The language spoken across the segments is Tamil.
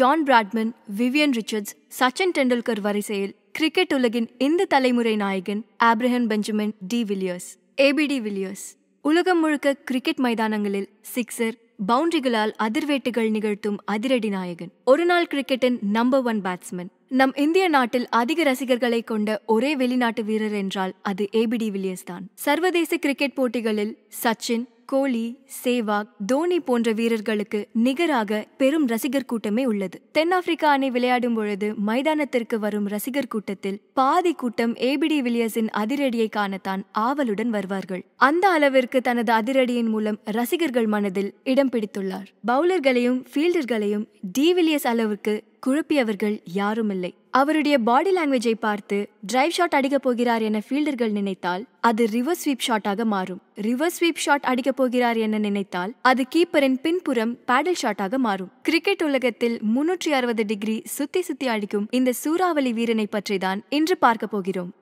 Don Bradman Vivian Richards Sachin Tendulkar வரிசையில் கிரிக்கெட் உலகின் இந்த தலைமுறை நாயகன் Abraham Benjamin de Villiers ABD Villiers உலகம் முழுக்க கிரிக்கெட் மைதானங்களில் சிக்ஸர் பவுண்டரிகளால் அதிர்வேட்டுகள் நிகழ்த்தும் அதிரடி நாயகன் ஒருநாள் கிரிக்கெட்டின் நம்பர் ஒன் பேட்ஸ்மேன் நம் இந்திய நாட்டில் அதிக ரசிகர்களை கொண்ட ஒரே வெளிநாட்டு வீரர் என்றால் அது ஏபிடி வில்லியர்ஸ் தான் சர்வதேச கிரிக்கெட் போட்டிகளில் சச்சின் கோலி சேவாக் தோனி போன்ற வீரர்களுக்கு நிகராக பெரும் ரசிகர் கூட்டமே உள்ளது தென்னாப்பிரிக்கா அணி விளையாடும் பொழுது மைதானத்திற்கு வரும் ரசிகர் கூட்டத்தில் பாதி கூட்டம் ஏபிடி வில்லியர்ஸின் அதிரடியை காணத்தான் ஆவலுடன் வருவார்கள் அந்த அளவிற்கு தனது அதிரடியின் மூலம் ரசிகர்கள் மனதில் இடம் பிடித்துள்ளார் பவுலர்களையும் ஃபீல்டர்களையும் டி வில்லியர்ஸ் அளவிற்கு குழப்பியவர்கள் யாருமில்லை அவருடைய பாடி லாங்குவேஜை பார்த்து டிரைவ் ஷாட் அடிக்கப் போகிறார் என ஃபீல்டர்கள் நினைத்தால் அது ரிவர்ஸ் ஸ்வீப் ஷாட்டாக மாறும் ரிவர்ஸ் ஸ்வீப் ஷாட் அடிக்கப் போகிறார் என நினைத்தால் அது கீப்பரின் பின்புறம் பேடல் ஷாட்டாக மாறும் கிரிக்கெட் உலகத்தில் முன்னூற்றி அறுபது டிகிரி சுத்தி சுத்தி அடிக்கும் இந்த சூறாவளி வீரனை பற்றி தான் இன்று பார்க்க போகிறோம்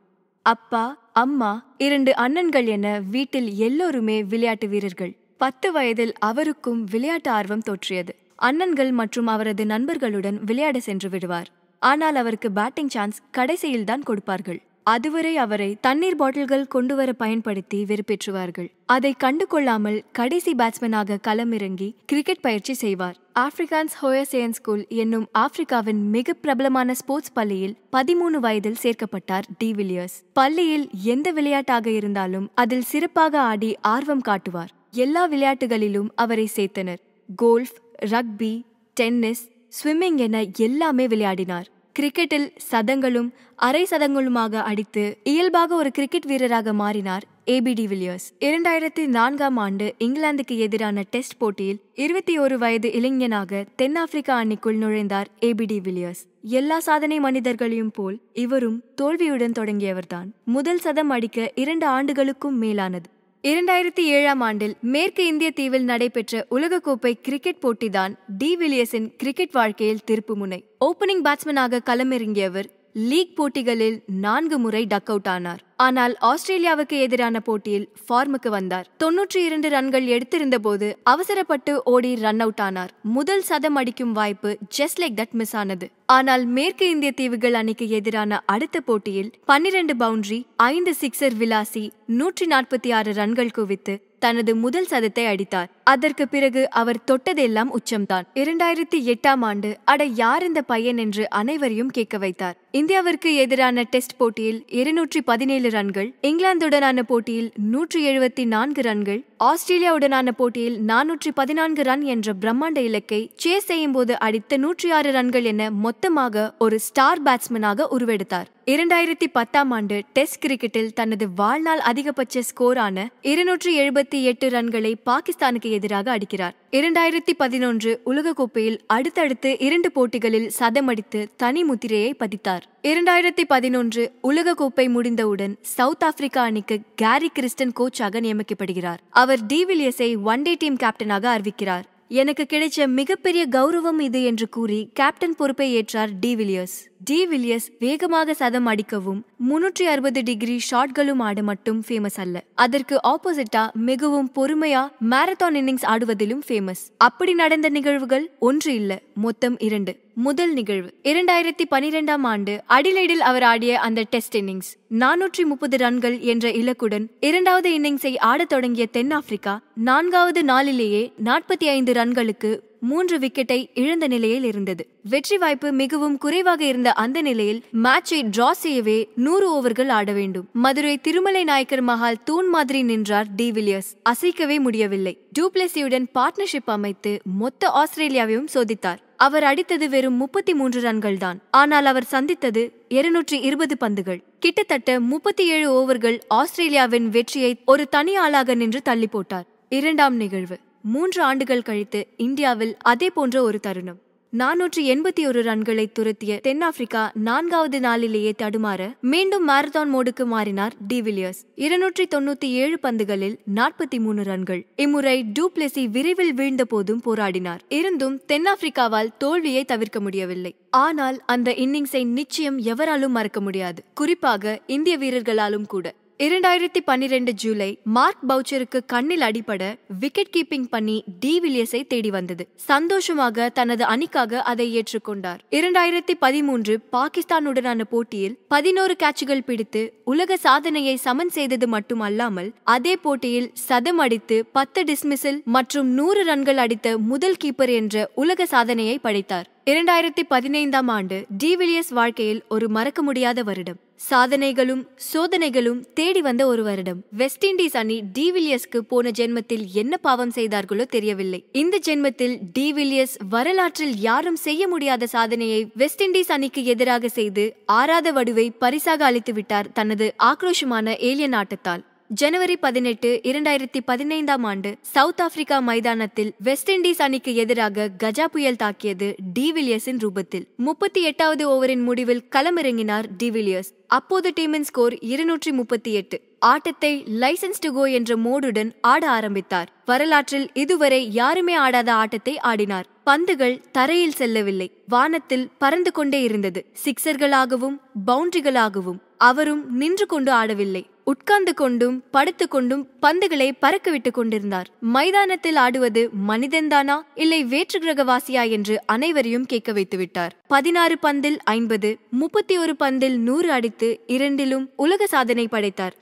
அப்பா அம்மா இரண்டு அண்ணன்கள் என வீட்டில் எல்லோருமே விளையாட்டு வீரர்கள் பத்து வயதில் அவருக்கும் விளையாட்டு ஆர்வம் தோற்றியது அண்ணன்கள் மற்றும் அவரது நண்பர்களுடன் விளையாட சென்று விடுவார் ஆனால் அவருக்கு பேட்டிங் சான்ஸ் கடைசியில்தான் கொடுப்பார்கள் அதுவரை அவரை தண்ணீர் பாட்டில்கள் கொண்டுவர பயன்படுத்தி வெறுப்பேற்றுவார்கள் அதை கண்டு கொள்ளாமல் கடைசி பேட்ஸ்மேனாக களமிறங்கி கிரிக்கெட் பயிற்சி செய்வார் ஆப்பிரிக்கான்ஸ் ஹோயசேன் ஸ்கூல் என்னும் ஆப்பிரிக்காவின் மிக பிரபலமான ஸ்போர்ட்ஸ் பள்ளியில் பதிமூணு வயதில் சேர்க்கப்பட்டார் வில்லியர்ஸ் பள்ளியில் எந்த விளையாட்டாக இருந்தாலும் அதில் சிறப்பாக ஆடி ஆர்வம் காட்டுவார் எல்லா விளையாட்டுகளிலும் அவரை சேர்த்தனர் கோல்ஃப் ரக்பி டென்னிஸ் ஸ்விம்மிங் என எல்லாமே விளையாடினார் கிரிக்கெட்டில் சதங்களும் அரை சதங்களுமாக அடித்து இயல்பாக ஒரு கிரிக்கெட் வீரராக மாறினார் ஏபிடி வில்லியர்ஸ் இரண்டாயிரத்தி நான்காம் ஆண்டு இங்கிலாந்துக்கு எதிரான டெஸ்ட் போட்டியில் இருபத்தி ஒரு வயது இளைஞனாக தென்னாப்பிரிக்கா அணிக்குள் நுழைந்தார் ஏபிடி வில்லியர்ஸ் எல்லா சாதனை மனிதர்களையும் போல் இவரும் தோல்வியுடன் தொடங்கியவர்தான் முதல் சதம் அடிக்க இரண்டு ஆண்டுகளுக்கும் மேலானது இரண்டாயிரத்தி ஏழாம் ஆண்டில் மேற்கு இந்திய தீவில் நடைபெற்ற உலகக்கோப்பை கிரிக்கெட் போட்டிதான் டி வில்லியஸின் கிரிக்கெட் வாழ்க்கையில் திருப்புமுனை ஓபனிங் பேட்ஸ்மேனாக களமிறங்கியவர் லீக் போட்டிகளில் நான்கு முறை டக் அவுட் ஆனார் ஆனால் ஆஸ்திரேலியாவுக்கு எதிரான போட்டியில் ஃபார்முக்கு வந்தார் தொன்னூற்றி இரண்டு ரன்கள் எடுத்திருந்த போது அவசரப்பட்டு ஓடி ரன் அவுட் ஆனார் முதல் சதம் அடிக்கும் வாய்ப்பு ஜஸ்ட் லைக் தட் மிஸ் ஆனது ஆனால் மேற்கு இந்திய தீவுகள் அணிக்கு எதிரான அடுத்த போட்டியில் பன்னிரண்டு பவுண்டரி ஐந்து சிக்ஸர் விலாசி நூற்றி நாற்பத்தி ஆறு ரன்கள் குவித்து தனது முதல் சதத்தை அடித்தார் அதற்கு பிறகு அவர் தொட்டதெல்லாம் உச்சம்தான் இரண்டாயிரத்தி எட்டாம் ஆண்டு அட யார் இந்த பையன் என்று அனைவரையும் கேட்க வைத்தார் இந்தியாவிற்கு எதிரான டெஸ்ட் போட்டியில் இருநூற்றி பதினேழு ரன்கள் இங்கிலாந்துடனான போட்டியில் நூற்றி எழுபத்தி நான்கு ரன்கள் ஆஸ்திரேலியாவுடனான போட்டியில் நானூற்றி பதினான்கு ரன் என்ற பிரம்மாண்ட இலக்கை சேஸ் செய்யும் போது அடித்த நூற்றி ஆறு ரன்கள் என மொத்தமாக ஒரு ஸ்டார் பேட்ஸ்மேனாக உருவெடுத்தார் இரண்டாயிரத்தி பத்தாம் ஆண்டு டெஸ்ட் கிரிக்கெட்டில் தனது வாழ்நாள் அதிகபட்ச ஸ்கோரான இருநூற்றி எழுபத்தி எட்டு ரன்களை பாகிஸ்தானுக்கு எதிராக அடிக்கிறார் இரண்டாயிரத்தி பதினொன்று உலகக்கோப்பையில் அடுத்தடுத்து இரண்டு போட்டிகளில் சதமடித்து தனி முத்திரையை பதித்தார் இரண்டாயிரத்தி பதினொன்று உலகக்கோப்பை முடிந்தவுடன் சவுத் ஆப்பிரிக்கா அணிக்கு கேரி கிறிஸ்டன் கோச்சாக நியமிக்கப்படுகிறார் அவர் டிவில்லியர்ஸை ஒன் டே டீம் கேப்டனாக அறிவிக்கிறார் எனக்கு கிடைச்ச மிகப்பெரிய கௌரவம் இது என்று கூறி கேப்டன் பொறுப்பை ஏற்றார் டிவில்லியர்ஸ் டி வில்லியர்ஸ் வேகமாக சதம் அடிக்கவும் முன்னூற்றி அறுபது டிகிரி ஷாட்களும் ஆட மட்டும் ஃபேமஸ் அல்ல அதற்கு ஆப்போசிட்டா மிகவும் பொறுமையா மேரத்தான் இன்னிங்ஸ் ஆடுவதிலும் ஃபேமஸ் அப்படி நடந்த நிகழ்வுகள் ஒன்று இல்ல மொத்தம் இரண்டு முதல் நிகழ்வு இரண்டாயிரத்தி பனிரெண்டாம் ஆண்டு அடிலைடில் அவர் ஆடிய அந்த டெஸ்ட் இன்னிங்ஸ் நானூற்றி முப்பது ரன்கள் என்ற இலக்குடன் இரண்டாவது இன்னிங்ஸை ஆடத் தொடங்கிய தென்னாப்பிரிக்கா நான்காவது நாளிலேயே நாற்பத்தி ஐந்து ரன்களுக்கு மூன்று விக்கெட்டை இழந்த நிலையில் இருந்தது வெற்றி வாய்ப்பு மிகவும் குறைவாக இருந்த அந்த நிலையில் மேட்சை டிரா செய்யவே நூறு ஓவர்கள் ஆட வேண்டும் மதுரை திருமலை நாயக்கர் மஹால் தூண் மாதிரி நின்றார் வில்லியர்ஸ் அசைக்கவே முடியவில்லை டூப்ளெசியுடன் பார்ட்னர்ஷிப் அமைத்து மொத்த ஆஸ்திரேலியாவையும் சோதித்தார் அவர் அடித்தது வெறும் முப்பத்தி மூன்று ரன்கள் தான் ஆனால் அவர் சந்தித்தது இருநூற்றி இருபது பந்துகள் கிட்டத்தட்ட முப்பத்தி ஏழு ஓவர்கள் ஆஸ்திரேலியாவின் வெற்றியை ஒரு தனி ஆளாக நின்று தள்ளி போட்டார் இரண்டாம் நிகழ்வு மூன்று ஆண்டுகள் கழித்து இந்தியாவில் அதே போன்ற ஒரு தருணம் நானூற்று எண்பத்தி ஒரு ரன்களை துரத்திய தென்னாப்பிரிக்கா நான்காவது நாளிலேயே தடுமாற மீண்டும் மாரத்தான் மோடுக்கு மாறினார் டிவிலியர்ஸ் இருநூற்றி தொண்ணூத்தி ஏழு பந்துகளில் நாற்பத்தி மூணு ரன்கள் இம்முறை டூப்ளெசி விரைவில் வீழ்ந்த போதும் போராடினார் இருந்தும் தென்னாப்பிரிக்காவால் தோல்வியை தவிர்க்க முடியவில்லை ஆனால் அந்த இன்னிங்ஸை நிச்சயம் எவராலும் மறக்க முடியாது குறிப்பாக இந்திய வீரர்களாலும் கூட இரண்டாயிரத்தி பன்னிரெண்டு ஜூலை மார்க் பவுச்சருக்கு கண்ணில் அடிபட விக்கெட் கீப்பிங் பண்ணி டி வில்லியஸை தேடி வந்தது சந்தோஷமாக தனது அணிக்காக அதை ஏற்றுக்கொண்டார் இரண்டாயிரத்தி பதிமூன்று பாகிஸ்தானுடனான போட்டியில் பதினோரு கேட்சுகள் பிடித்து உலக சாதனையை சமன் செய்தது மட்டுமல்லாமல் அதே போட்டியில் சதம் அடித்து பத்து டிஸ்மிசில் மற்றும் நூறு ரன்கள் அடித்த முதல் கீப்பர் என்ற உலக சாதனையை படைத்தார் இரண்டாயிரத்தி பதினைந்தாம் ஆண்டு டி வில்லியஸ் வாழ்க்கையில் ஒரு மறக்க முடியாத வருடம் சாதனைகளும் சோதனைகளும் தேடி வந்த ஒரு வருடம் வெஸ்ட் இண்டீஸ் அணி டிவில்லியஸ்க்கு போன ஜென்மத்தில் என்ன பாவம் செய்தார்களோ தெரியவில்லை இந்த ஜென்மத்தில் டிவில்லியஸ் வரலாற்றில் யாரும் செய்ய முடியாத சாதனையை வெஸ்ட் இண்டீஸ் அணிக்கு எதிராக செய்து ஆறாத வடுவை பரிசாக அளித்து விட்டார் தனது ஆக்ரோஷமான ஏலியன் ஆட்டத்தால் ஜனவரி பதினெட்டு இரண்டாயிரத்தி பதினைந்தாம் ஆண்டு சவுத் ஆப்பிரிக்கா மைதானத்தில் வெஸ்ட் இண்டீஸ் அணிக்கு எதிராக கஜா புயல் தாக்கியது டிவில்லியர்ஸின் ரூபத்தில் முப்பத்தி எட்டாவது ஓவரின் முடிவில் களமிறங்கினார் டிவில்லியர்ஸ் அப்போது டீமின் ஸ்கோர் இருநூற்றி முப்பத்தி எட்டு ஆட்டத்தை லைசன்ஸ் டு கோ என்ற மோடுடன் ஆட ஆரம்பித்தார் வரலாற்றில் இதுவரை யாருமே ஆடாத ஆட்டத்தை ஆடினார் பந்துகள் தரையில் செல்லவில்லை வானத்தில் பறந்து கொண்டே இருந்தது சிக்சர்களாகவும் பவுண்டரிகளாகவும் அவரும் நின்று கொண்டு ஆடவில்லை உட்கார்ந்து கொண்டும் படுத்து கொண்டும் பந்துகளை பறக்கவிட்டுக் கொண்டிருந்தார் மைதானத்தில் ஆடுவது மனிதன்தானா இல்லை வேற்று கிரகவாசியா என்று அனைவரையும் கேட்க வைத்துவிட்டார் பதினாறு பந்தில் ஐம்பது முப்பத்தி ஒரு பந்தில் நூறு அடித்து இரண்டிலும் உலக சாதனை படைத்தார்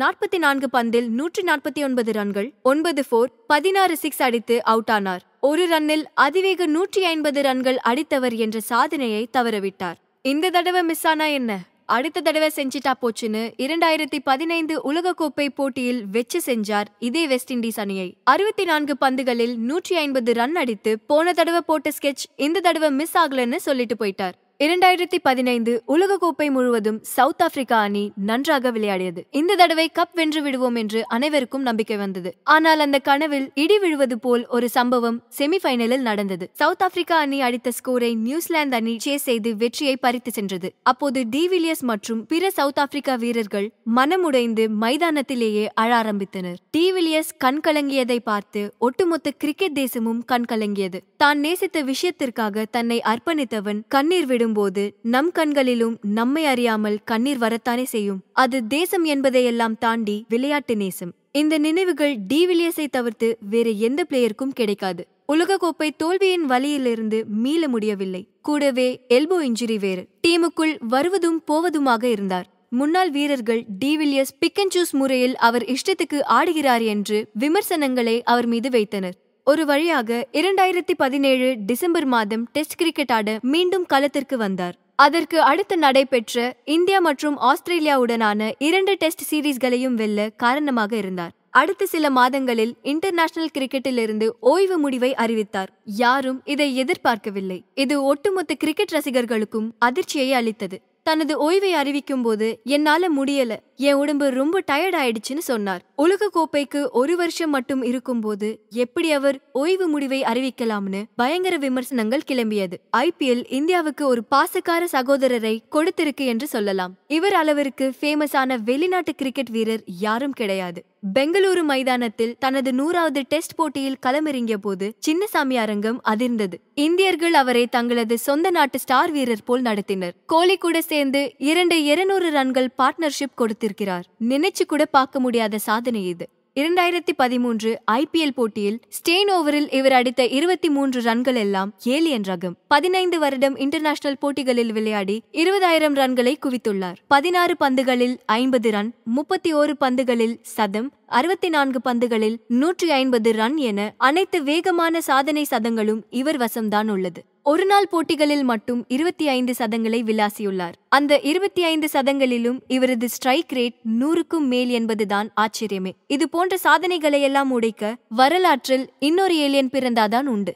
நாற்பத்தி நான்கு பந்தில் நூற்றி நாற்பத்தி ஒன்பது ரன்கள் ஒன்பது ஃபோர் பதினாறு சிக்ஸ் அடித்து அவுட் ஆனார் ஒரு ரன்னில் அதிவேக நூற்றி ஐம்பது ரன்கள் அடித்தவர் என்ற சாதனையை தவறவிட்டார் இந்த தடவை மிஸ் ஆனா என்ன அடுத்த தடவை செஞ்சிட்டா போச்சுன்னு இரண்டாயிரத்தி பதினைந்து உலகக்கோப்பை போட்டியில் வெச்சு செஞ்சார் இதே வெஸ்ட் இண்டீஸ் அணியை அறுபத்தி நான்கு பந்துகளில் நூற்றி ஐம்பது ரன் அடித்து போன தடவை போட்ட ஸ்கெட்ச் இந்த தடவை மிஸ் ஆகலன்னு சொல்லிட்டு போயிட்டார் இரண்டாயிரத்தி பதினைந்து உலகக்கோப்பை முழுவதும் சவுத் ஆப்பிரிக்கா அணி நன்றாக விளையாடியது இந்த தடவை கப் வென்று விடுவோம் என்று அனைவருக்கும் நம்பிக்கை வந்தது ஆனால் அந்த கனவில் இடி விழுவது போல் ஒரு சம்பவம் செமிஃபைனலில் நடந்தது சவுத் ஆப்பிரிக்கா அணி அடித்த ஸ்கோரை நியூசிலாந்து அணி சே செய்து வெற்றியை பறித்து சென்றது அப்போது டிவிலியர்ஸ் மற்றும் பிற சவுத் ஆப்பிரிக்கா வீரர்கள் மனமுடைந்து மைதானத்திலேயே அழ ஆரம்பித்தனர் டிவிலியர்ஸ் கண்கலங்கியதை பார்த்து ஒட்டுமொத்த கிரிக்கெட் தேசமும் கண்கலங்கியது தான் நேசித்த விஷயத்திற்காக தன்னை அர்ப்பணித்தவன் கண்ணீர் விடும் போது நம் கண்களிலும் நம்மை அறியாமல் கண்ணீர் வரத்தானே செய்யும் அது தேசம் என்பதையெல்லாம் தாண்டி விளையாட்டு நேசம் இந்த நினைவுகள் டிவிலியஸை தவிர்த்து வேறு எந்த பிளேயருக்கும் கிடைக்காது உலகக்கோப்பை தோல்வியின் வழியிலிருந்து மீள முடியவில்லை கூடவே எல்போ இன்ஜுரி வேறு டீமுக்குள் வருவதும் போவதுமாக இருந்தார் முன்னாள் வீரர்கள் டிவிலியர்ஸ் பிக் அண்ட் சூஸ் முறையில் அவர் இஷ்டத்துக்கு ஆடுகிறார் என்று விமர்சனங்களை அவர் மீது வைத்தனர் ஒரு வழியாக இரண்டாயிரத்தி பதினேழு டிசம்பர் மாதம் டெஸ்ட் கிரிக்கெட் ஆட மீண்டும் களத்திற்கு வந்தார் அதற்கு அடுத்து நடைபெற்ற இந்தியா மற்றும் ஆஸ்திரேலியாவுடனான இரண்டு டெஸ்ட் சீரீஸ்களையும் வெல்ல காரணமாக இருந்தார் அடுத்த சில மாதங்களில் இன்டர்நேஷனல் கிரிக்கெட்டிலிருந்து ஓய்வு முடிவை அறிவித்தார் யாரும் இதை எதிர்பார்க்கவில்லை இது ஒட்டுமொத்த கிரிக்கெட் ரசிகர்களுக்கும் அதிர்ச்சியை அளித்தது தனது ஓய்வை அறிவிக்கும் போது என்னால முடியல என் உடம்பு ரொம்ப டயர்ட் ஆயிடுச்சுன்னு சொன்னார் உலக கோப்பைக்கு ஒரு வருஷம் மட்டும் இருக்கும்போது எப்படி அவர் ஓய்வு முடிவை அறிவிக்கலாம்னு பயங்கர விமர்சனங்கள் கிளம்பியது ஐபிஎல் இந்தியாவுக்கு ஒரு பாசக்கார சகோதரரை கொடுத்திருக்கு என்று சொல்லலாம் இவர் அளவிற்கு ஃபேமஸான வெளிநாட்டு கிரிக்கெட் வீரர் யாரும் கிடையாது பெங்களூரு மைதானத்தில் தனது நூறாவது டெஸ்ட் போட்டியில் களமிறங்கிய போது சின்னசாமி அரங்கம் அதிர்ந்தது இந்தியர்கள் அவரை தங்களது சொந்த நாட்டு ஸ்டார் வீரர் போல் நடத்தினர் கோலி கூட சேர்ந்து இரண்டு இருநூறு ரன்கள் பார்ட்னர்ஷிப் கொடுத்திருக்கிறார் நினைச்சு கூட பார்க்க முடியாத சாதனை இது இரண்டாயிரத்தி பதிமூன்று ஐபிஎல் போட்டியில் ஸ்டேன் ஓவரில் இவர் அடித்த இருபத்தி மூன்று ரன்கள் எல்லாம் ஏலியன் ரகம் பதினைந்து வருடம் இன்டர்நேஷனல் போட்டிகளில் விளையாடி இருபதாயிரம் ரன்களை குவித்துள்ளார் பதினாறு பந்துகளில் ஐம்பது ரன் முப்பத்தி ஓரு பந்துகளில் சதம் அறுபத்தி நான்கு பந்துகளில் நூற்றி ஐம்பது ரன் என அனைத்து வேகமான சாதனை சதங்களும் இவர் வசம்தான் உள்ளது ஒருநாள் போட்டிகளில் மட்டும் இருபத்தி ஐந்து சதங்களை விளாசியுள்ளார் அந்த இருபத்தி ஐந்து சதங்களிலும் இவரது ஸ்ட்ரைக் ரேட் நூறுக்கும் மேல் என்பதுதான் ஆச்சரியமே இது போன்ற சாதனைகளை எல்லாம் உடைக்க வரலாற்றில் இன்னொரு ஏலியன் பிறந்தாதான் உண்டு